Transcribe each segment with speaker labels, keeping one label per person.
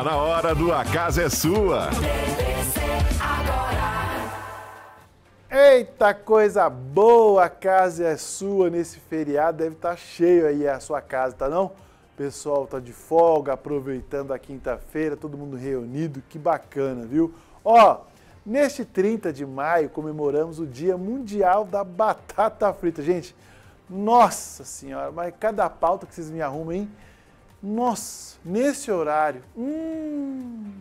Speaker 1: Tá na hora do A Casa é Sua. Eita coisa boa, a casa é sua nesse feriado, deve estar tá cheio aí a sua casa, tá não? pessoal tá de folga, aproveitando a quinta-feira, todo mundo reunido, que bacana, viu? Ó, neste 30 de maio comemoramos o Dia Mundial da Batata Frita. Gente, nossa senhora, mas cada pauta que vocês me arrumam, hein? Nossa, nesse horário, hum,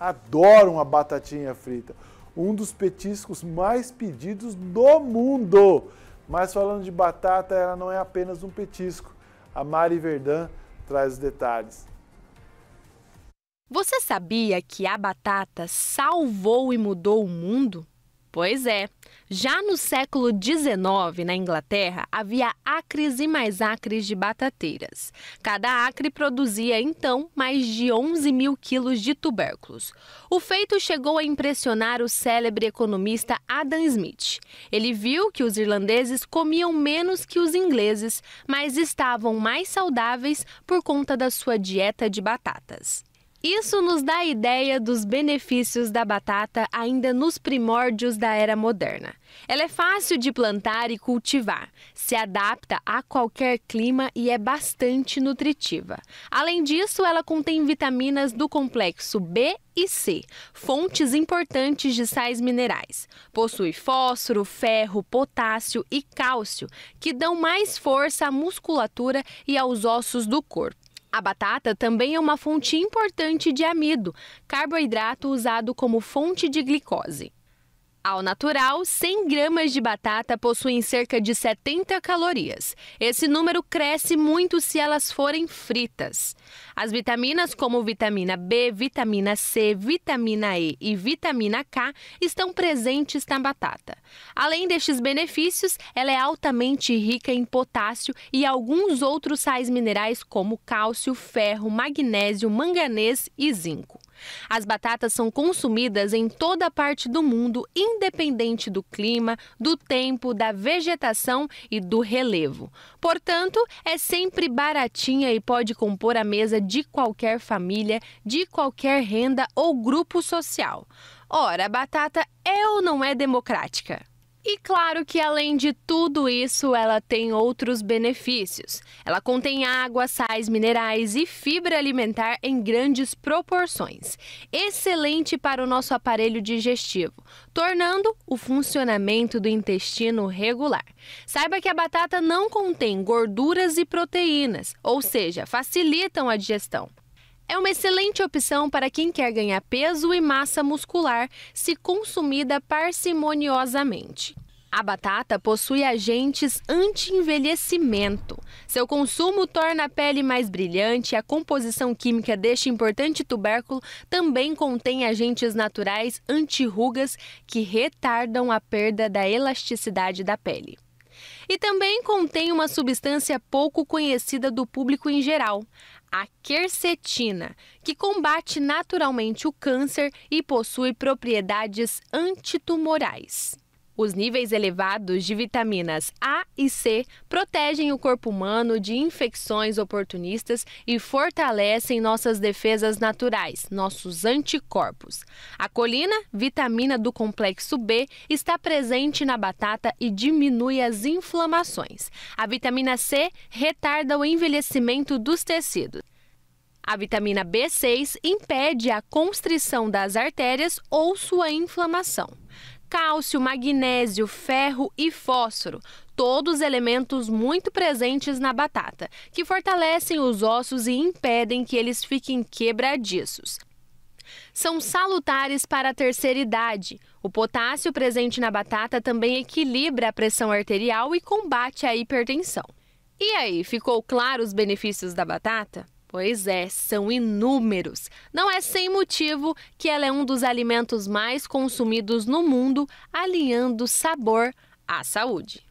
Speaker 1: adoro uma batatinha frita. Um dos petiscos mais pedidos do mundo. Mas falando de batata, ela não é apenas um petisco. A Mari Verdan traz os detalhes.
Speaker 2: Você sabia que a batata salvou e mudou o mundo? Pois é. Já no século XIX, na Inglaterra, havia acres e mais acres de batateiras. Cada acre produzia, então, mais de 11 mil quilos de tubérculos. O feito chegou a impressionar o célebre economista Adam Smith. Ele viu que os irlandeses comiam menos que os ingleses, mas estavam mais saudáveis por conta da sua dieta de batatas. Isso nos dá a ideia dos benefícios da batata ainda nos primórdios da era moderna. Ela é fácil de plantar e cultivar, se adapta a qualquer clima e é bastante nutritiva. Além disso, ela contém vitaminas do complexo B e C, fontes importantes de sais minerais. Possui fósforo, ferro, potássio e cálcio, que dão mais força à musculatura e aos ossos do corpo. A batata também é uma fonte importante de amido, carboidrato usado como fonte de glicose. Ao natural, 100 gramas de batata possuem cerca de 70 calorias. Esse número cresce muito se elas forem fritas. As vitaminas, como vitamina B, vitamina C, vitamina E e vitamina K, estão presentes na batata. Além destes benefícios, ela é altamente rica em potássio e alguns outros sais minerais, como cálcio, ferro, magnésio, manganês e zinco. As batatas são consumidas em toda parte do mundo, independente do clima, do tempo, da vegetação e do relevo. Portanto, é sempre baratinha e pode compor a mesa de qualquer família, de qualquer renda ou grupo social. Ora, a batata é ou não é democrática? E claro que além de tudo isso, ela tem outros benefícios. Ela contém água, sais minerais e fibra alimentar em grandes proporções. Excelente para o nosso aparelho digestivo, tornando o funcionamento do intestino regular. Saiba que a batata não contém gorduras e proteínas, ou seja, facilitam a digestão. É uma excelente opção para quem quer ganhar peso e massa muscular se consumida parcimoniosamente. A batata possui agentes anti-envelhecimento. Seu consumo torna a pele mais brilhante e a composição química deste importante tubérculo também contém agentes naturais anti-rugas que retardam a perda da elasticidade da pele. E também contém uma substância pouco conhecida do público em geral, a quercetina, que combate naturalmente o câncer e possui propriedades antitumorais. Os níveis elevados de vitaminas A e C protegem o corpo humano de infecções oportunistas e fortalecem nossas defesas naturais, nossos anticorpos. A colina, vitamina do complexo B, está presente na batata e diminui as inflamações. A vitamina C retarda o envelhecimento dos tecidos. A vitamina B6 impede a constrição das artérias ou sua inflamação cálcio, magnésio, ferro e fósforo, todos elementos muito presentes na batata, que fortalecem os ossos e impedem que eles fiquem quebradiços. São salutares para a terceira idade. O potássio presente na batata também equilibra a pressão arterial e combate a hipertensão. E aí, ficou claro os benefícios da batata? Pois é, são inúmeros. Não é sem motivo que ela é um dos alimentos mais consumidos no mundo, alinhando sabor à saúde.